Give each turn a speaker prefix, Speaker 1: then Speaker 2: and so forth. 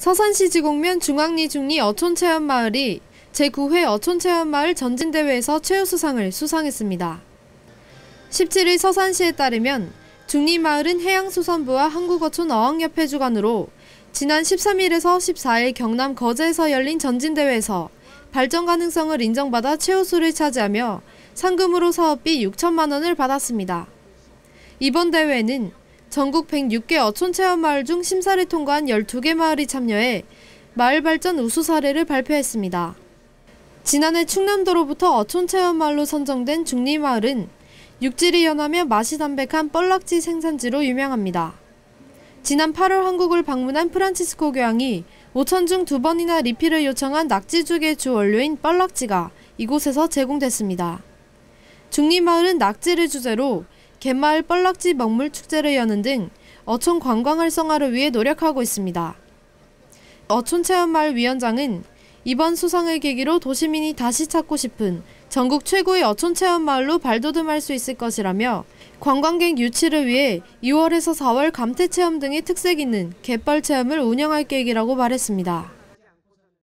Speaker 1: 서산시 지곡면 중앙리 중리 어촌체험마을이 제9회 어촌체험마을 전진대회에서 최우수상을 수상했습니다. 17일 서산시에 따르면 중리마을은 해양수산부와 한국어촌 어학협회 주관으로 지난 13일에서 14일 경남 거제에서 열린 전진대회에서 발전 가능성을 인정받아 최우수를 차지하며 상금으로 사업비 6천만 원을 받았습니다. 이번 대회는 전국 106개 어촌체험 마을 중 심사를 통과한 12개 마을이 참여해 마을 발전 우수 사례를 발표했습니다. 지난해 충남도로부터 어촌체험 마을로 선정된 중리마을은 육질이 연하며 맛이 담백한 뻘락지 생산지로 유명합니다. 지난 8월 한국을 방문한 프란치스코 교황이 5천중 두 번이나 리필을 요청한 낙지죽의 주 원료인 뻘락지가 이곳에서 제공됐습니다. 중리마을은 낙지를 주제로 갯마을 뻘락지 먹물축제를 여는 등 어촌 관광 활성화를 위해 노력하고 있습니다. 어촌체험마을 위원장은 이번 수상을 계기로 도시민이 다시 찾고 싶은 전국 최고의 어촌체험마을로 발돋움할 수 있을 것이라며 관광객 유치를 위해 2월에서 4월 감태체험 등의 특색 있는 갯벌 체험을 운영할 계획이라고 말했습니다.